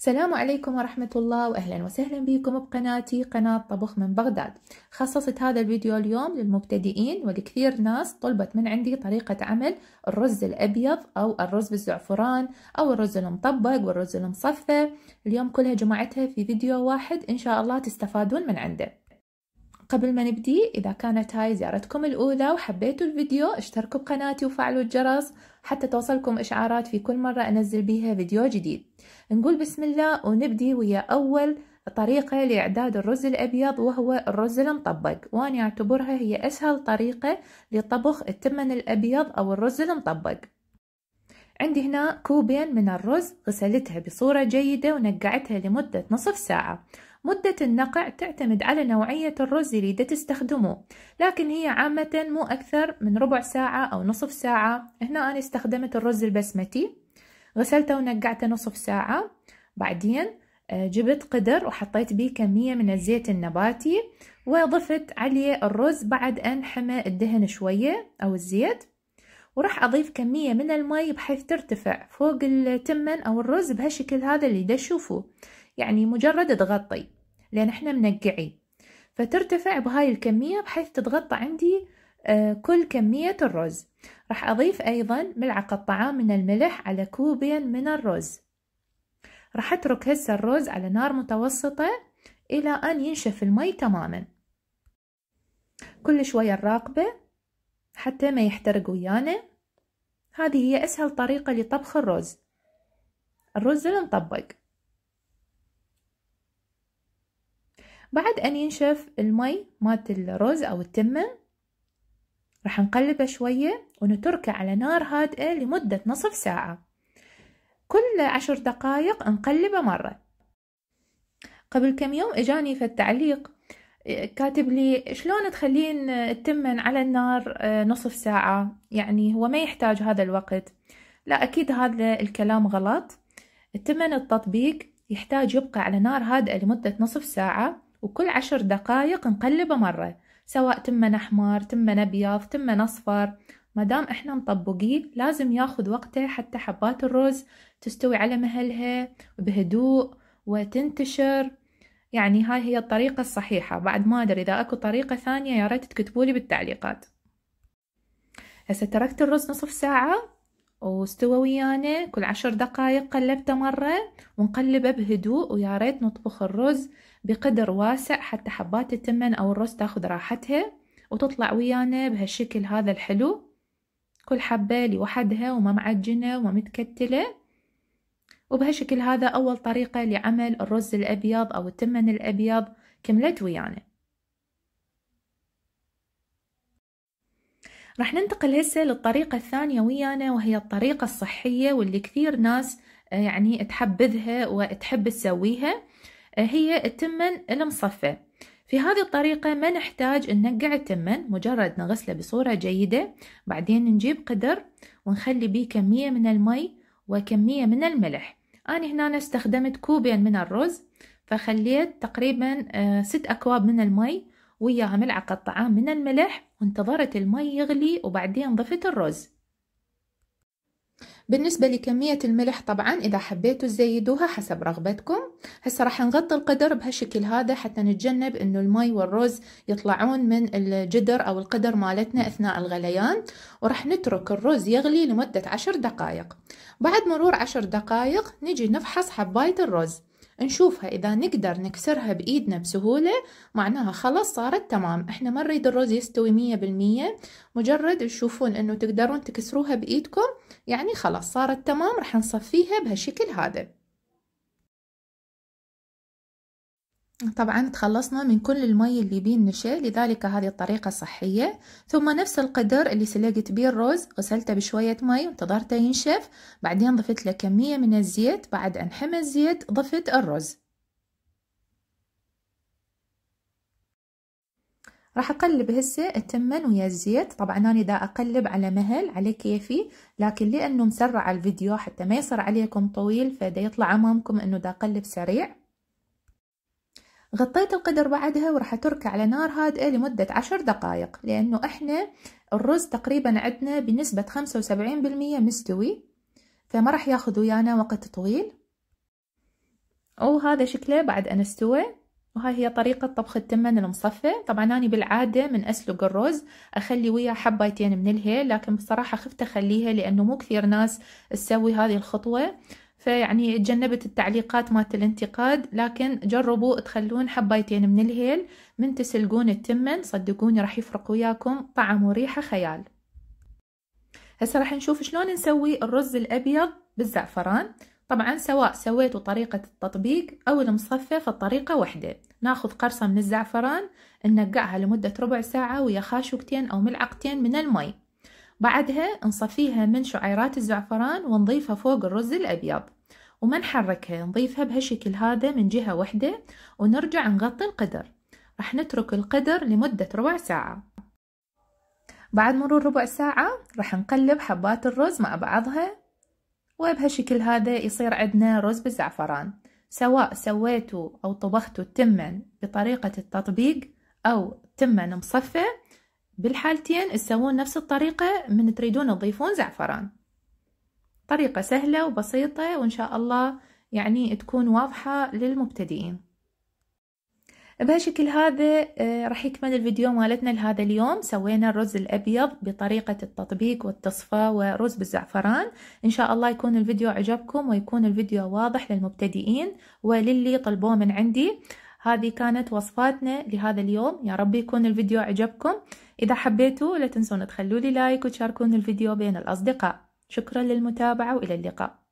السلام عليكم ورحمة الله وأهلا وسهلا بكم بقناتي قناة طبخ من بغداد خصصت هذا الفيديو اليوم للمبتدئين ولكثير ناس طلبت من عندي طريقة عمل الرز الأبيض أو الرز بالزعفران أو الرز المطبق والرز المصفى اليوم كلها جمعتها في فيديو واحد إن شاء الله تستفادون من عنده قبل ما نبدي إذا كانت هاي زيارتكم الأولى وحبيتوا الفيديو اشتركوا بقناتي وفعلوا الجرس حتى توصلكم إشعارات في كل مرة أنزل بيها فيديو جديد نقول بسم الله ونبدي ويا أول طريقة لإعداد الرز الأبيض وهو الرز المطبق وأنا أعتبرها هي أسهل طريقة لطبخ التمن الأبيض أو الرز المطبق عندي هنا كوبين من الرز غسلتها بصورة جيدة ونقعتها لمدة نصف ساعة مدة النقع تعتمد على نوعية الرز اللي تستخدمه لكن هي عامة مو أكثر من ربع ساعة أو نصف ساعة هنا أنا استخدمت الرز البسمتي غسلته ونقعته نصف ساعة بعدين آه، جبت قدر وحطيت بيه كمية من الزيت النباتي وضفت عليه الرز بعد أن حمى الدهن شوية أو الزيت وراح أضيف كمية من المي بحيث ترتفع فوق التمن أو الرز بهالشكل هذا اللي تشوفوه يعني مجرد تغطي لأن احنا منقعي فترتفع بهاي الكمية بحيث تتغطى عندي آه، كل كمية الرز راح أضيف أيضا ملعقة طعام من الملح على كوبين من الرز راح أترك هسه الرز على نار متوسطة إلى أن ينشف المي تماما كل شوية نراقبه حتى ما يحترق ويانا هذه هي أسهل طريقة لطبخ الرز الرز المطبق بعد أن ينشف المي مات الرز أو التمة راح نقلبه شوية ونتركه على نار هادئة لمدة نصف ساعة كل عشر دقايق نقلبه مرة قبل كم يوم اجاني في التعليق كاتب لي شلون تخلين التمن على النار آه، نصف ساعة يعني هو ما يحتاج هذا الوقت لا أكيد هذا الكلام غلط التمن التطبيق يحتاج يبقى على نار هادئة لمدة نصف ساعة وكل عشر دقايق نقلبه مرة سواء تمن أحمر تمن أبيض تمن أصفر مدام احنا مطبقيه لازم ياخذ وقته حتى حبات الرز تستوي على مهلها بهدوء وتنتشر يعني هاي هي الطريقة الصحيحة بعد ما أدري إذا أكو طريقة ثانية يا ريت تكتبولي بالتعليقات هسه تركت الرز نصف ساعة واستوى ويانا كل عشر دقايق قلبته مرة ونقلبه بهدوء ويا ريت نطبخ الرز بقدر واسع حتى حبات التمن أو الرز تاخذ راحتها وتطلع ويانا بهالشكل هذا الحلو كل حبة لوحدها وما معجنة وما متكتلة وبهالشكل هذا أول طريقة لعمل الرز الأبيض أو التمن الأبيض كملت ويانا رح ننتقل هسه للطريقة الثانية ويانا وهي الطريقة الصحية واللي كثير ناس آه، يعني تحبذها وتحب تسويها آه، هي التمن المصفى في هذه الطريقة ما نحتاج ننقع التمن مجرد نغسله بصورة جيدة بعدين نجيب قدر ونخلي بيه كمية من المي وكمية من الملح أنا هنا استخدمت كوبين من الرز فخليت تقريبا آه، ست أكواب من المي وياها ملعقة طعام من الملح وانتظرت المي يغلي وبعدين ضفت الرز بالنسبة لكمية الملح طبعا إذا حبيتوا تزيدوها حسب رغبتكم هسه راح نغطي القدر بهالشكل هذا حتى نتجنب إنه المي والرز يطلعون من الجدر أو القدر مالتنا أثناء الغليان وراح نترك الرز يغلي لمدة عشر دقائق بعد مرور عشر دقائق نجي نفحص حباية الرز نشوفها إذا نقدر نكسرها بإيدنا بسهولة معناها خلاص صارت تمام إحنا ما نريد الرز يستوي مية بالمية مجرد تشوفون إنه تقدرون تكسروها بإيدكم يعني خلاص صارت تمام رح نصفيها بهالشكل هذا طبعا تخلصنا من كل المي اللي بين النشا لذلك هذه الطريقة صحية ثم نفس القدر اللي سلقت بيه الرز غسلته بشوية مي وانتظرته ينشف بعدين ضفت له كمية من الزيت بعد أن حمى الزيت ضفت الرز راح اقلب هسه التمن ويا الزيت طبعا انا دا اقلب على مهل على كيفي لكن لانه مسرع الفيديو حتى ما يصير عليكم طويل فدا يطلع امامكم انه دا اقلب سريع غطيت القدر بعدها وراح اتركه على نار هادئة لمدة عشر دقائق لأنه احنا الرز تقريبا عندنا بنسبة خمسة وسبعين بالمية مستوي فما راح ياخذ ويانا وقت طويل وهذا شكله بعد أن استوى وهاي هي طريقة طبخ التمن المصفى طبعا أنا بالعادة من أسلق الرز أخلي وياه حبايتين من الهيل لكن بصراحة خفت أخليها لأنه مو كثير ناس تسوي هذه الخطوة فيعني تجنبت التعليقات مالت الانتقاد لكن جربوا تخلون حبايتين من الهيل من تسلقون التمن صدقوني راح يفرق وياكم طعم وريحة خيال هسه راح نشوف شلون نسوي الرز الأبيض بالزعفران طبعا سواء سويتوا طريقة التطبيق أو المصفف فالطريقة واحدة ناخذ قرصة من الزعفران ننقعها لمدة ربع ساعة ويا خاشوكتين أو ملعقتين من المي بعدها نصفيها من شعيرات الزعفران ونضيفها فوق الرز الأبيض وما نحركها نضيفها بهالشكل هذا من جهة واحدة ونرجع نغطي القدر راح نترك القدر لمدة ربع ساعة بعد مرور ربع ساعة راح نقلب حبات الرز مع بعضها وبهالشكل هذا يصير عندنا رز بالزعفران سواء سويتوا أو طبختوا التمن بطريقة التطبيق أو تمن مصفى بالحالتين تسوون نفس الطريقة من تريدون تضيفون زعفران طريقة سهلة وبسيطة وإن شاء الله يعني تكون واضحة للمبتدئين بهالشكل هذا آه، راح يكمل الفيديو مالتنا لهذا اليوم سوينا الرز الأبيض بطريقة التطبيق والتصفى ورز بالزعفران إن شاء الله يكون الفيديو عجبكم ويكون الفيديو واضح للمبتدئين وللي طلبوه من عندي هذه كانت وصفاتنا لهذا اليوم يا رب يكون الفيديو عجبكم إذا حبيتوا لا تنسون تخلوا لي لايك وتشاركون الفيديو بين الأصدقاء شكرا للمتابعة وإلى اللقاء